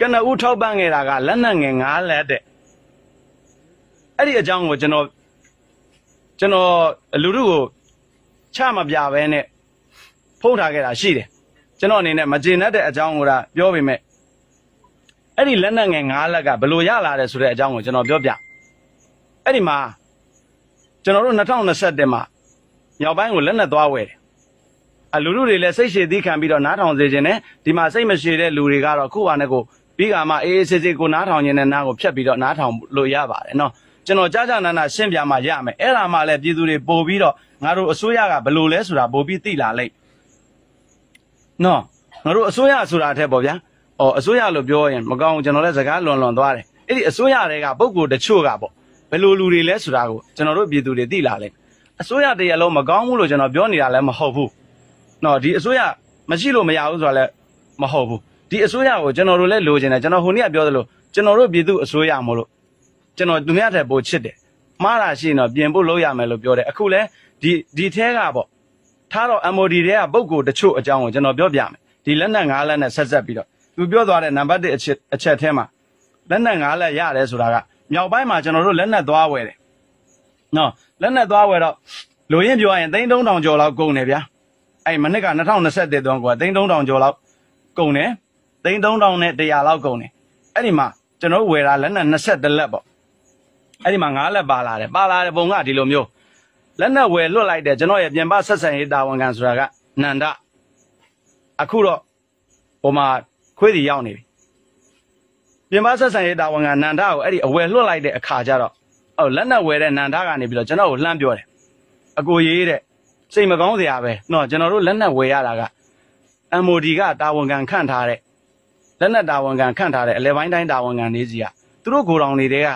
ကနဦးထောက်ပံ့ခဲ့တာကလက်နက်ငယ်၅လက်တဲ့အဲ့ဒီအကြောင်းကိုကျွန်တော်ကျွန်တော်လူတို့ကိုချမပြဘဲနဲ့ဖုံးထားခဲ့တာရှိတယ်ကျွန်တော်အနေနဲ့မကျေနပ်တဲ့အကြောင်းကိုဒါပြောပေမဲ့အဲ့ဒီလက်နက်ငယ်၅လက်ကဘလို့ရလာတယ်ဆိုတဲ့အကြောင်းကိုကျွန်တော်ပြောပြအဲ့ဒီမှာကျွန်တော်တို့2021မှာမြောက်ပိုင်းကိုလက်နက်သွားဝယ်တယ်အလူလူတွေလည်းစိတ်ရှည်သီးခံပြီးတော့နားထောင်စေခြင်းနဲ့ဒီမှာစိတ်မရှည်တဲ့လူတွေကတော့ခုဟာနဲ့ကိုပြီးကမှအေးအေးဆေးဆေးကိုနားထောင်ခြင်းနဲ့နားကိုဖြတ်ပြီးတော့နားထောင်လို့ရပါတယ်နော်ကျွန်တော်ကြာကြာနာနာရှင်းပြမှရမယ်အဲ့ဒါမှလည်းပြည်သူတွေပို့ပြီးတော့ငါတို့အစိုးရကဘယ်လိုလဲဆိုတာပို့ပြီးသိလာလိုက်နော်ငါတို့အစိုးရဆိုတာအထက်ပေါ့ဗျာအော်အစိုးရလို့ပြောရင်မကောင်းကျွန်တော်လည်းစကားလွန်လွန်သွားတယ်အဲ့ဒီအစိုးရတွေကပုံကိုတချို့ကပေါ့ဘယ်လိုလူတွေလဲဆိုတာကိုကျွန်တော်တို့ပြည်သူတွေသိလာလိုက်အစိုးရတရလုံးမကောင်းဘူးလို့ကျွန်တော်ပြောနေတာလည်းမဟုတ်ဘူးနော်ဒီအစိုးရမရှိလို့မရဘူးဆိုတာလည်းမဟုတ်ဘူးဒီအစိုးရကိုကျွန်တော်တို့လည်းလိုချင်တယ်ကျွန်တော်ဟိုနေ့ကပြောသလိုကျွန်တော်တို့ပြည်သူအစိုးရမို့လို့ကျွန်တော်သူများထက်ပိုချစ်တယ်မှားတာရှိရင်တော့ပြင်ဖို့လုပ်ရမယ်လို့ပြောတယ်အခုလဲဒီဒီထဲကပေါ့ထားတော့ MOD တွေကပုံကိုတချို့အကြောင်းကိုကျွန်တော်ပြောပြမယ်ဒီလက်နက်၅လက်နဲ့ဆက်ဆက်ပြီးတော့သူပြောသွားတဲ့နံပါတ်1အချက်အချက်ထဲမှာလက်နက်၅လက်ရတယ်ဆိုတာကမြောက်ပိုင်းမှာကျွန်တော်တို့လက်နက်သွားဝယ်တယ်နော်လက်နက်သွားဝယ်တော့လူရင်းပြောရင်3300ကျော်လောက်ကုန်တယ်ဗျာအဲ့မနစ်က2021တုန်းက3300ကျော်လောက်ကုန်တယ်သိန်း3000နဲ့100လောက်ကုန်တယ်အဲ့ဒီမှာကျွန်တော်ဝယ်တာလက်နဲ့20လက်ပေါ့အဲ့ဒီမှာ9လက်ပါလာတယ်ပါလာတဲ့ပုံကဒီလိုမျိုးလက်နဲ့ဝယ်လွတ်လိုက်တယ်ကျွန်တော်ရဲ့ပြင်ပဆက်ဆံရေးတာဝန်ခံဆိုတာကနန္ဒအခုတော့ဟိုမှာခွေးစီရောက်နေပြီပြင်ပဆက်ဆံရေးတာဝန်ခံနန္ဒကိုအဲ့ဒီအဝယ်လွတ်လိုက်တဲ့အခါကျတော့အော်လက်နဲ့ဝယ်တဲ့နန္ဒကနေပြီးတော့ကျွန်တော်ကိုလှမ်းပြောတယ်အကိုရေးတဲ့စိတ်မကောင်းစရာပဲเนาะကျွန်တော်တို့လက်နဲ့ဝယ်ရတာက MOD ကတာဝန်ခံခန့်ထားတဲ့လက်နက်တာဝန်ခံခန့်ထားတဲ့အလဲပိုင်းတိုင်းတာဝန်ခံနေစီကသူတို့ကိုယ်တော်နေတဲ့က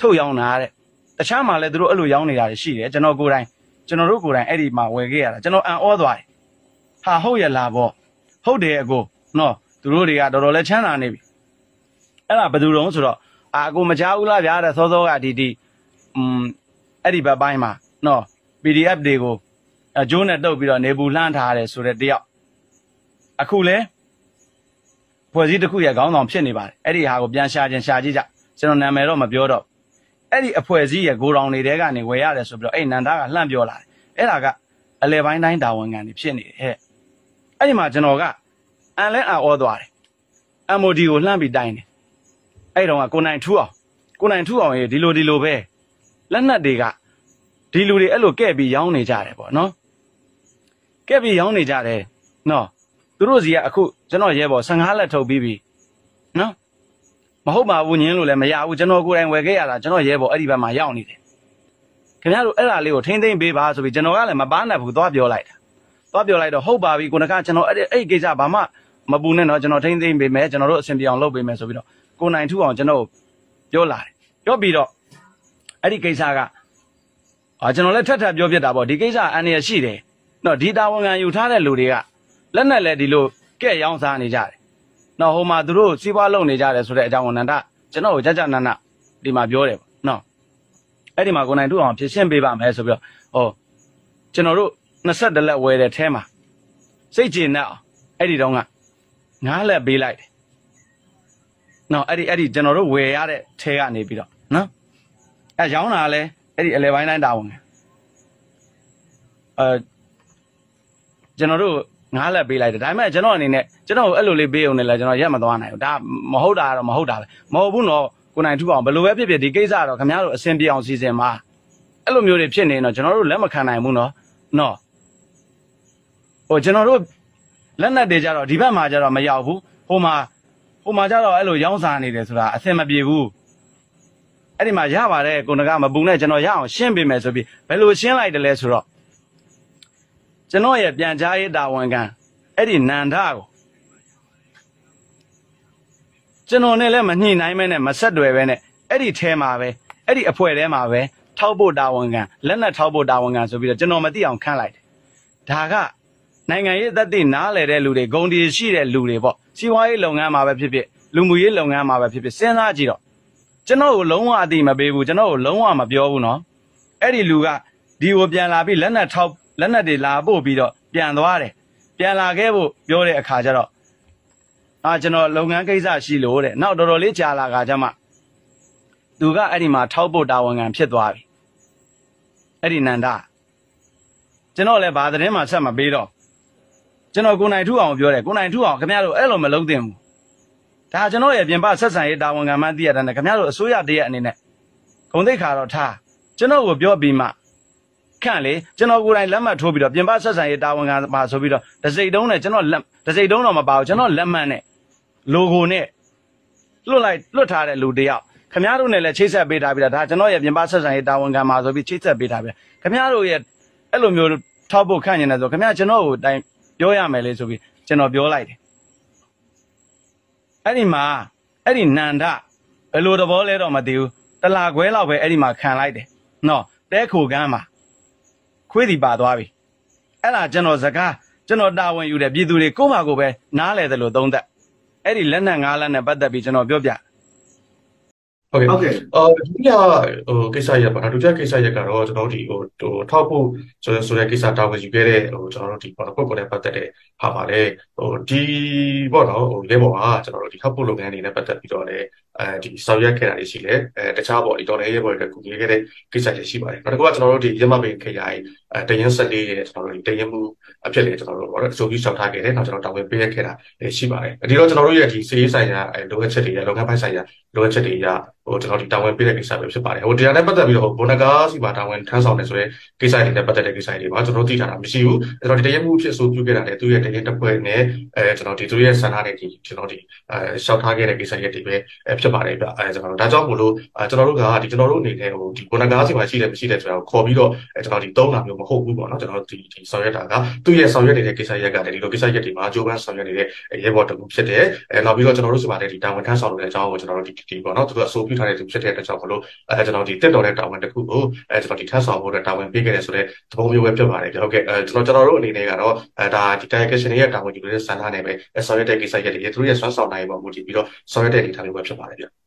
ထုတ်ရောင်းတာတဲ့တခြားမှာလည်းသူတို့အဲ့လိုရောင်းနေတာတွေရှိတယ်ကျွန်တော်ကိုယ်တိုင်ကျွန်တော်တို့ကိုယ်တိုင်အဲ့ဒီမှာဝယ်ခဲ့ရတာကျွန်တော်အံ့ဩသွားတယ်ဟာဟုတ်ရလားဗောဟုတ်တယ်အကိုနော်သူတို့တွေကတော်တော်လဲချမ်းသာနေပြီအဲ့ဒါဘယ်သူတုံးဆိုတော့အာအကိုမချဘူးလားဗျာတဲ့စောစောကဒီဒီอืมအဲ့ဒီဘက်ပိုင်းမှာနော် PDF တွေကိုအကျိုးနဲ့တုပ်ပြီးတော့နေဘူးလှမ်းထားတယ်ဆိုတဲ့တယောက်အခုလဲဖွဲ့စည်းတစ်ခုရဲ့ခေါင်းဆောင်ဖြစ်နေပါတယ်အဲ့ဒီဟာကိုပြန်ရှာခြင်းရှာကြည့်ကြကျွန်တော်နာမည်တော့မပြောတော့အဲ့ဒီအဖွဲ့အစည်းရဲ့ဂိုတောင်တွေတဲကနေဝယ်ရတယ်ဆိုပြီးတော့အဲ့နန္ဒာကလှန့်ပြောလာတယ်အဲ့ဒါကအလဲပိုင်းတိုင်းတာဝန်ခံတွေဖြစ်နေတယ်ဟဲ့အဲ့ဒီမှာကျွန်တော်ကအန်လဲအော်သွားတယ် MOD ကိုလှန့်ပြီးတိုင်းတယ်အဲ့တော့ကကိုနိုင်ထူအောင်ကိုနိုင်ထူအောင်ရေဒီလိုဒီလိုပဲလက်နက်တွေကဒီလူတွေအဲ့လိုကဲ့ပြီးရောင်းနေကြတယ်ပေါ့နော်ကဲ့ပြီးရောင်းနေကြတယ်နော်တို့စီကအခုကျွန်တော်ရဲဘော်15လက်ထုတ်ပြီးပြီနော်မဟုတ်ပါဘူးညင်းလို့လည်းမရဘူးကျွန်တော်ကိုယ်တိုင်ဝယ်ခဲ့ရတာကျွန်တော်ရဲဘော်အဲ့ဒီဘက်မှာရောက်နေတယ်ခင်ဗျားတို့အဲ့ဒါလေးကိုထိမ့်သိမ့်ပေးပါဆိုပြီးကျွန်တော်ကလည်းမပားနိုင်ဘူးသွားပြောလိုက်တာသွားပြောလိုက်တော့ဟုတ်ပါပြီကိုနကကျွန်တော်အဲ့အဲ့ကိစ္စဘာမှမပူနဲ့တော့ကျွန်တော်ထိမ့်သိမ့်ပေးမယ်ကျွန်တော်တို့အဆင်ပြေအောင်လုပ်ပေးမယ်ဆိုပြီးတော့ကိုနိုင်ထူအောင်ကျွန်တော်ပြောလာတယ်ပြောပြီးတော့အဲ့ဒီကိစ္စကအာကျွန်တော်လည်းထပ်ထပ်ပြောပြတာပေါ့ဒီကိစ္စအန္တရာယ်ရှိတယ်နော်ဒီတာဝန်ခံယူထားတဲ့လူတွေကလက်နဲ့လည်းဒီလိုကဲ့ရောင်းစားနေကြတယ်နော်ဟိုမှာသူတို့စီးပွားလုပ်နေကြတယ်ဆိုတဲ့အကြောင်းဝန်န္ဒကျွန်တော်ကိုကြကြနန္ဒဒီမှာပြောတယ်ပေါ့နော်အဲ့ဒီမှာကိုနိုင်တို့အောင်ဖြည့်ရှင်းပေးပါမယ်ဆိုပြီးတော့ဟောကျွန်တော်တို့20တလက်ဝယ်တဲ့ထဲမှာစိတ်ကျဉ်တော့အဲ့ဒီတော့ကငားလက်ပေးလိုက်တယ်နော်အဲ့ဒီအဲ့ဒီကျွန်တော်တို့ဝယ်ရတဲ့ထဲကနေပြီးတော့နော်အဲရောင်းတာလဲအဲ့ဒီအလဲပိုင်းတိုင်းတာဝန်အဲကျွန်တော်တို့ငားလက်ပေးလိုက်တယ်ဒါပေမဲ့ကျွန်တော်အနေနဲ့ကျွန်တော်အဲ့လိုလေးပေးအောင်လည်းကျွန်တော်ရက်မသွားနိုင်ဘူးဒါမဟုတ်တာတော့မဟုတ်တာပဲမဟုတ်ဘူးနော်ကိုနိုင်ထူအောင်ဘယ်လိုပဲဖြစ်ဖြစ်ဒီကိစ္စတော့ခင်ဗျားတို့အဆင်ပြေအောင်စီစဉ်ပါအဲ့လိုမျိုးတွေဖြစ်နေတော့ကျွန်တော်တို့လက်မခံနိုင်ဘူးနော်နော်ဟိုကျွန်တော်တို့လက်နက်တွေကြတော့ဒီဘက်မှာကြတော့မရောက်ဘူးဟိုမှာဟိုမှာကြတော့အဲ့လိုရောင်းစားနေတယ်ဆိုတာအဆင်မပြေဘူးအဲ့ဒီမှာရပါတယ်ကိုငကမပူနဲ့ကျွန်တော်ရအောင်ရှင်းပေးမယ်ဆိုပြီးဘယ်လိုရှင်းလိုက်တယ်လဲဆိုတော့ကျွန်တော်ရဲ့ပြန်ကြားရေးတာဝန်ခံအဲ့ဒီနန္ဒကိုကျွန်တော်နဲ့လည်းမညှိနှိုင်းမဲနဲ့မဆက်တွယ်ပဲနဲ့အဲ့ဒီထဲမှာပဲအဲ့ဒီအဖွဲထဲမှာပဲထောက်ဖို့တာဝန်ခံလက်နက်ထောက်ဖို့တာဝန်ခံဆိုပြီးတော့ကျွန်တော်မသိအောင်ခန့်လိုက်တယ်ဒါကနိုင်ငံရေးသက်သေနားလည်တဲ့လူတွေဂုံတီရှိတဲ့လူတွေပေါ့စီးပွားရေးလုပ်ငန်းမှာပဲဖြစ်ဖြစ်လူမှုရေးလုပ်ငန်းမှာပဲဖြစ်ဖြစ်စဉ်းစားကြည့်တော့ကျွန်တော်ကိုလုံးဝအတိမပေးဘူးကျွန်တော်ကိုလုံးဝမပြောဘူးနော်အဲ့ဒီလူကဒီကိုပြန်လာပြီးလက်နက်ထောက်လက်နက်တွေလာပို့ပြီးတော့ပြန်သွားတယ်ပြန်လာခဲ့ဖို့ပြောတဲ့အခါကျတော့အာကျွန်တော်လုပ်ငန်းကိစ္စရှိလို့တဲ့နောက်တော်တော်လေးကြာလာခါကျမှသူကအဲ့ဒီမှာထောက်ပို့တာဝန်ခံဖြစ်သွားပြီအဲ့ဒီနန္ဒကျွန်တော်လည်းဘာသတင်းမှဆက်မပေးတော့ကျွန်တော်ကိုနိုင်ထူအောင်ပြောတယ်ကိုနိုင်ထူအောင်ခင်ဗျားတို့အဲ့လိုမလုပ်သင့်ဘူးဒါကျွန်တော်ရဲ့ပြင်ပဆက်ဆံရေးတာဝန်ခံမှသိရတဲ့နဲ့ခင်ဗျားတို့အစိုးရတရက်အနေနဲ့ဂုံသိက္ခါတော့ထားကျွန်တော်ကိုပြောပြီးမှခန့်လေကျွန်တော်ကိုယ်တိုင်လက်မှတ်ထိုးပြီးတော့ပြင်ပဆက်ဆံရေးတာဝန်ခံမှာဆိုပြီးတော့တစိမ့်တုံးနဲ့ကျွန်တော်လက်တစိမ့်တုံးတော့မပါဘူးကျွန်တော်လက်မှတ်နဲ့ logo နဲ့လွတ်လိုက်လွတ်ထားတဲ့လူတယောက်ခမရတို့နဲ့လည်းချိတ်ဆက်ပေးထားပြီးတာဒါကျွန်တော်ရဲ့ပြင်ပဆက်ဆံရေးတာဝန်ခံမှာဆိုပြီးချိတ်ဆက်ပေးထားပြီးခမရတို့ရဲ့အဲ့လိုမျိုးထောက်ဖို့ခန့်နေတယ်ဆိုခမရကျွန်တော်ကိုတိုင်ပြောရမယ်လေဆိုပြီးကျွန်တော်ပြောလိုက်တယ်အဲ့ဒီမှာအဲ့ဒီနန္ဒဘယ်လိုသဘောလဲတော့မသိဘူးတလာခွဲလောက်ပဲအဲ့ဒီမှာခံလိုက်တယ်နော်တဲခိုကန်းမှာခွေးစီပါသွားပြီအဲ့ဒါကျွန်တော်စကားကျွန်တော်တာဝန်ယူတဲ့ပြည်သူတွေကိုယ့်ဘာကိုပဲနားလဲတယ်လို့သုံးသပ်အဲ့ဒီလက်နက်ငါးလက်နဲ့ပတ်သက်ပြီးကျွန်တော်ပြောပြโอเคโอเคအော်ဒီကဟိုကိစ္စရပါတော့ဒုတိယကိစ္စရကတော့ကျွန်တော်ဒီဟိုဟိုထောက်ဖို့ဆိုတဲ့ဆိုတဲ့ကိစ္စတောင်းဝင်ယူခဲ့တဲ့ဟိုကျွန်တော်တို့ဒီပေါ့ပုဂ္ဂိုလ်နဲ့ပတ်သက်တဲ့ဟာပါလေဟိုဒီပေါ့နော်ဟိုလေပေါ်ကကျွန်တော်တို့ဒီထောက်ဖို့လုပ်ငန်းတွေနဲ့ပတ်သက်ပြီးတော့လည်းအဲဒီဆောင်ရွက်ခဲ့တာတွေရှိတယ်အဲတခြားပေါ့ဒီတော်လည်းရဲ့ပေါ်တွေကကူညီခဲ့တဲ့ကိစ္စတွေရှိပါတယ်နောက်တစ်ခုကကျွန်တော်တို့ဒီရမပင်ခရိုင်အဲတရင်14ရဲ့ကျွန်တော်တို့တရင်မှုအဖြစ်လေကျွန်တော်တို့ပေါ့နော်အစိုးရရှောက်ထားခဲ့တယ်နောက်ကျွန်တော်တာဝန်ပေးရခဲ့တာရှိပါတယ်ဒီတော့ကျွန်တော်တို့ရဲ့ဒီစေရေးဆိုင်ရာအဲလိုအပ်ချက်တွေရလောကပိုင်းဆိုင်ရာလိုအပ်ချက်တွေရဟိုကျွန်တော်ဒီတာဝန်ပေးတဲ့ကိစ္စပဲဖြစ်ပါတယ်ဟိုတရားနဲ့ပတ်သက်ပြီးတော့ဟိုဘုန်းကားစီပါတာဝန်ထမ်းဆောင်နေဆိုရဲကိစ္စတွေနဲ့ပတ်သက်တဲ့ကိစ္စတွေပါကျွန်တော်တို့သိထားတာမရှိဘူးကျွန်တော်ဒီတရင်မှုအဖြစ်ဆိုပြုခဲ့တာလေသူရဲ့တရင်တစ်ပွဲနဲ့အဲကျွန်တော်ဒီသူရဲ့ဆန္ဒနဲ့ဒီကျွန်တော်ဒီအဲရှောက်ထားခဲ့တဲ့ကိစ္စတွေဒီပဲဖြစ်ပါတယ်ဗျအဲကျွန်တော်တို့ဒါကြောင့်မို့လို့ကျွန်တော်တို့ကဒီကျွန်တော်တို့အနေနဲ့ဟိုဒီဘုန်းကားစီမှာရှိတယ်မရှိတယ်ဆိုတာကိုခေါ်ပြီးတော့ကျွန်တော်ဒီတုံးတာမျိုးမဟုတ်ဘူးပေါ့နော်ကျွန်တော်ဒီဒီဆောင်ရွက်တာကသူ့ရဲ့ဆောင်ရွက်နေတဲ့ကိစ္စရက်ကလည်းဒီလိုကိစ္စရက်တွေမှာဂျိုးဘန်ဆောင်ရွက်နေတဲ့ရဲဘော်တူဖြစ်တယ်အဲနောက်ပြီးတော့ကျွန်တော်တို့ဆိုပါတယ်ဒီတာဝန်ထမ်းဆောင်လုပ်တဲ့အကြောင်းကိုကျွန်တော်တို့ဒီဒီပေါ့နော်သူကအဆိုပြုထားတဲ့သူဖြစ်တဲ့အတွက်ကြောင့်မို့လို့အဲကျွန်တော်ဒီတက်တော်တဲ့တာဝန်တစ်ခုကိုအဲကျွန်တော်ဒီထမ်းဆောင်ဖို့အတွက်တာဝန်ပေးခဲ့တယ်ဆိုတဲ့သဘောမျိုးပဲဖြစ်ပါတယ်ဗျဟုတ်ကဲ့အဲကျွန်တော်ကျွန်တော်တို့အနေနဲ့ကတော့အဲဒါဒီ target ရှင်ရဲ့တာဝန်ယူတဲ့စံထားနေပဲဆောင်ရွက်တဲ့ကိစ္စရက်တွေသူတို့ရဲ့ဆွမ်းဆောင်နိုင်ပုံမူတည်ပြီးတော့ဆောင်ရွက်တဲ့အနေအထားမျိုးပဲဖြစ်ပါတယ် Yeah.